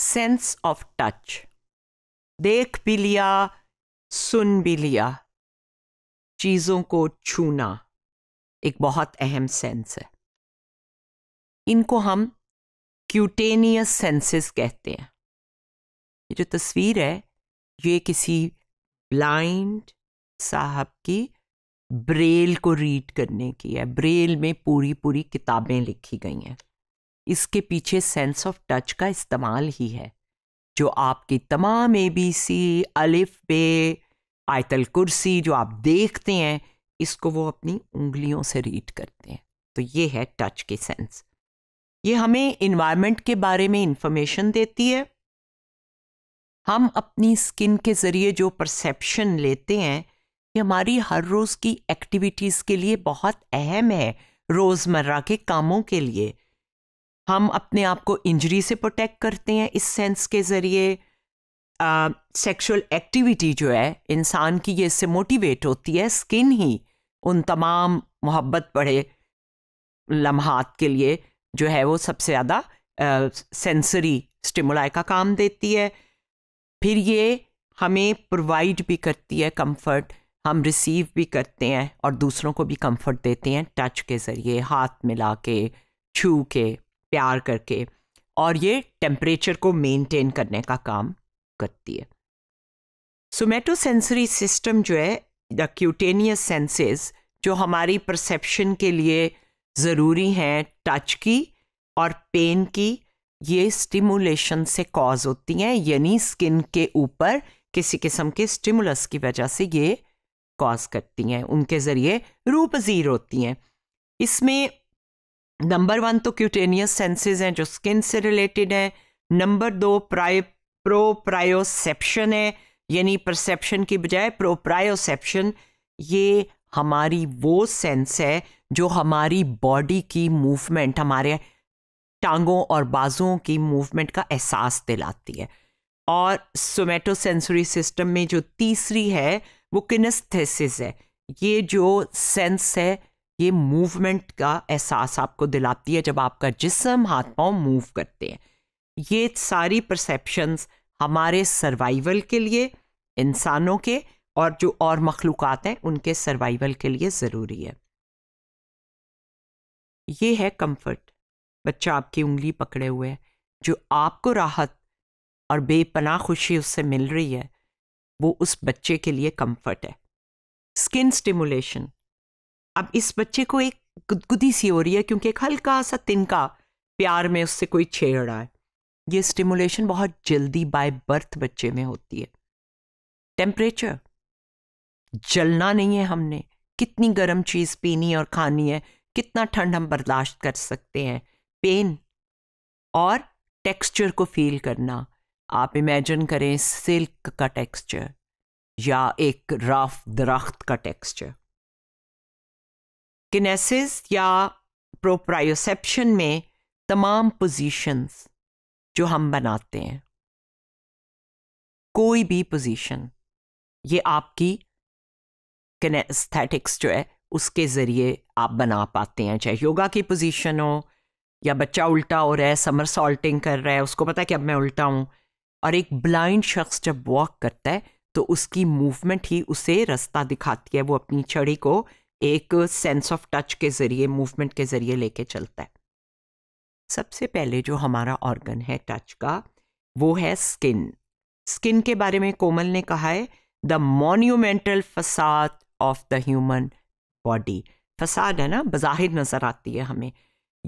sense of touch देख भी लिया सुन भी लिया चीज़ों को छूना एक बहुत अहम सेंस है इनको हम क्यूटेनियस सेंसेस कहते हैं ये जो तस्वीर है ये किसी ब्लाइंड साहब की ब्रेल को रीड करने की है ब्रेल में पूरी पूरी किताबें लिखी गई हैं इसके पीछे सेंस ऑफ टच का इस्तेमाल ही है जो आपकी तमाम ए बी सी अलिफ बे आयतल कुर्सी जो आप देखते हैं इसको वो अपनी उंगलियों से रीड करते हैं तो ये है टच के सेंस ये हमें इन्वायरमेंट के बारे में इंफॉर्मेशन देती है हम अपनी स्किन के ज़रिए जो परसेप्शन लेते हैं ये हमारी हर रोज़ की एक्टिविटीज़ के लिए बहुत अहम है रोज़मर्रा के कामों के लिए हम अपने आप को इंजरी से प्रोटेक्ट करते हैं इस सेंस के ज़रिए सेक्सुअल एक्टिविटी जो है इंसान की ये इससे मोटिवेट होती है स्किन ही उन तमाम मोहब्बत बढ़े लम्हात के लिए जो है वो सबसे ज़्यादा सेंसरी स्टिमुलाई का काम देती है फिर ये हमें प्रोवाइड भी करती है कंफर्ट हम रिसीव भी करते हैं और दूसरों को भी कंफर्ट देते हैं टच के ज़रिए हाथ मिला के छू के प्यार करके और ये टेम्परेचर को मेंटेन करने का काम करती है सोमेटो सेंसरी सिस्टम जो है द क्यूटेनियस सेंसेस जो हमारी परसेप्शन के लिए ज़रूरी हैं टच की और पेन की ये स्टिमुलेशन से कॉज होती हैं यानी स्किन के ऊपर किसी किस्म के स्टिमुलस की वजह से ये कॉज करती हैं उनके ज़रिए रूपजीर होती हैं इसमें नंबर वन तो क्यूटेनियस सेंसेस हैं जो स्किन से रिलेटेड हैं नंबर दो प्राय प्रोप्रायोसेप्शन है यानी परसेप्शन की बजाय प्रोप्रायोसेप्शन ये हमारी वो सेंस है जो हमारी बॉडी की मूवमेंट हमारे टांगों और बाजुओं की मूवमेंट का एहसास दिलाती है और सोमेटो सेंसरी सिस्टम में जो तीसरी है वो किनस्थेसिस है ये जो सेंस है ये मूवमेंट का एहसास आपको दिलाती है जब आपका जिसम हाथ पाँव मूव करते हैं ये सारी परसेप्शंस हमारे सर्वाइवल के लिए इंसानों के और जो और मखलूक हैं उनके सर्वाइवल के लिए ज़रूरी है ये है कंफर्ट बच्चा आपकी उंगली पकड़े हुए है जो आपको राहत और बेपनाह खुशी उससे मिल रही है वो उस बच्चे के लिए कंफर्ट है स्किन स्टिमुलेशन अब इस बच्चे को एक गुदगुदी सी हो रही है क्योंकि एक हल्का सा तिनका प्यार में उससे कोई छेड़ रहा है ये स्टिमुलेशन बहुत जल्दी बाय बर्थ बच्चे में होती है टेम्परेचर जलना नहीं है हमने कितनी गर्म चीज़ पीनी और खानी है कितना ठंड हम बर्दाश्त कर सकते हैं पेन और टेक्सचर को फील करना आप इमेजिन करें सिल्क का टेक्सचर या एक रफ दरख्त का टेक्सचर किनेसिस या प्रोप्रायोसेप्शन में तमाम पोजीशंस जो हम बनाते हैं कोई भी पोजीशन ये आपकी किनेस्थेटिक्स जो है उसके ज़रिए आप बना पाते हैं चाहे योगा की पोजीशन हो या बच्चा उल्टा हो रहा है समर सॉल्टिंग कर रहा है उसको पता है कि अब मैं उल्टा हूँ और एक ब्लाइंड शख्स जब वॉक करता है तो उसकी मूवमेंट ही उसे रास्ता दिखाती है वो अपनी छड़ी को एक सेंस ऑफ टच के ज़रिए मूवमेंट के ज़रिए लेके चलता है सबसे पहले जो हमारा ऑर्गन है टच का वो है स्किन स्किन के बारे में कोमल ने कहा है the monumental facade of the human body facade है ना बज़ाहिर नज़र आती है हमें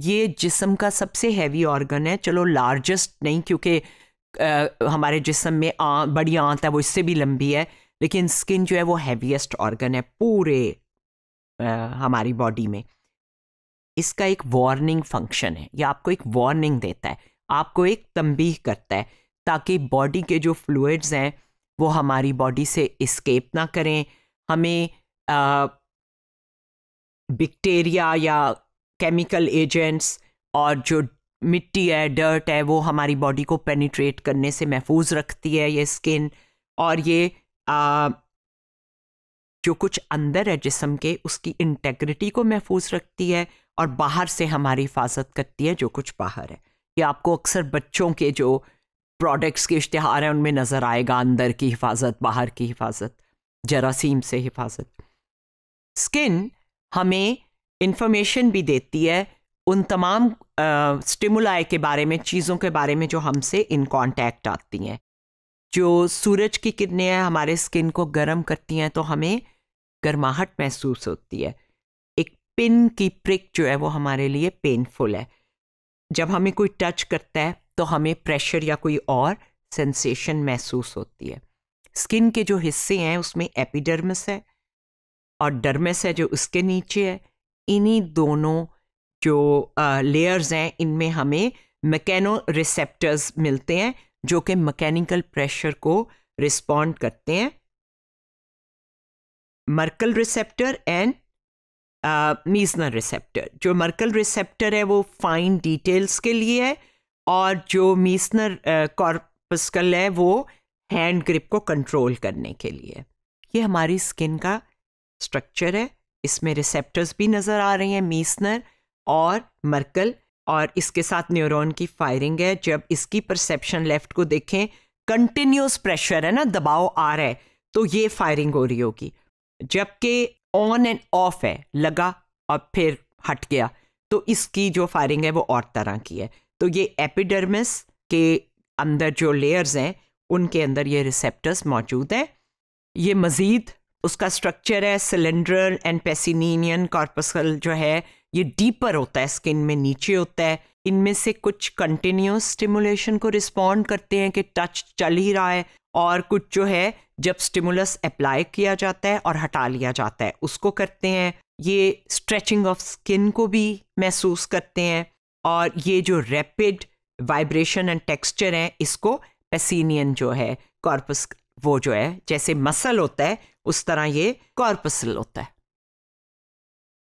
ये जिसम का सबसे हैवी ऑर्गन है चलो लार्जेस्ट नहीं क्योंकि हमारे जिसम में आ, बड़ी आंत है वो इससे भी लंबी है लेकिन स्किन जो है वो हैवीएस्ट ऑर्गन है पूरे हमारी बॉडी में इसका एक वार्निंग फंक्शन है यह आपको एक वार्निंग देता है आपको एक तंबीह करता है ताकि बॉडी के जो फ्लूड्स हैं वो हमारी बॉडी से इस्केप ना करें हमें बैक्टीरिया या केमिकल एजेंट्स और जो मिट्टी है डर्ट है वो हमारी बॉडी को पेनिट्रेट करने से महफूज रखती है ये स्किन और ये आ, जो कुछ अंदर है जिसम के उसकी इंटेग्रिटी को महफूज रखती है और बाहर से हमारी हिफाजत करती है जो कुछ बाहर है ये आपको अक्सर बच्चों के जो प्रोडक्ट्स के इश्तहार हैं उनमें नज़र आएगा अंदर की हिफाजत बाहर की हिफाजत जरासीम से हिफाजत स्किन हमें इंफॉर्मेशन भी देती है उन तमाम स्टिमुलाई के बारे में चीज़ों के बारे में जो हमसे इन कांटेक्ट आती हैं जो सूरज की किरणें हमारे स्किन को गर्म करती हैं तो हमें गर्माहट महसूस होती है एक पिन की प्रिक जो है वो हमारे लिए पेनफुल है जब हमें कोई टच करता है तो हमें प्रेशर या कोई और सेंसेशन महसूस होती है स्किन के जो हिस्से हैं उसमें एपिडर्मस है और डर्मस है जो उसके नीचे है इन्हीं दोनों जो लेयर्स हैं इनमें हमें मैकेनो रिसेप्टर्स मिलते हैं जो कि मैकेनिकल प्रेशर को रिस्पॉन्ड करते हैं Merkel receptor and Meissner receptor जो मर्कल रिसेप्टर है वो फाइन डिटेल्स के लिए है और जो मीसनर uh, कॉर्पस्कल है वो हैंड ग्रिप को कंट्रोल करने के लिए ये हमारी स्किन का स्ट्रक्चर है इसमें रिसेप्टर्स भी नज़र आ रहे हैं मीसनर और मर्कल और इसके साथ न्यूरॉन की फायरिंग है जब इसकी परसेप्शन लेफ्ट को देखें कंटिन्यूस प्रेशर है ना दबाव आ रहा है तो ये फायरिंग हो रही होगी जबकि ऑन एंड ऑफ है लगा और फिर हट गया तो इसकी जो फायरिंग है वो और तरह की है तो ये एपिडर्मिस के अंदर जो लेयर्स हैं उनके अंदर ये रिसेप्टर्स मौजूद हैं ये मज़ीद उसका स्ट्रक्चर है सिलेंडर एंड पेसिनियन कॉर्पसल जो है ये डीपर होता है स्किन में नीचे होता है इनमें से कुछ कंटिन्यूस स्टिमुलेशन को रिस्पॉन्ड करते हैं कि टच चल ही रहा है और कुछ जो है जब स्टिमुलस अप्लाई किया जाता है और हटा लिया जाता है उसको करते हैं ये स्ट्रेचिंग ऑफ स्किन को भी महसूस करते हैं और ये जो रैपिड वाइब्रेशन एंड टेक्सचर है इसको पेसिनियन जो है कॉर्पस वो जो है जैसे मसल होता है उस तरह ये कॉर्पसल होता है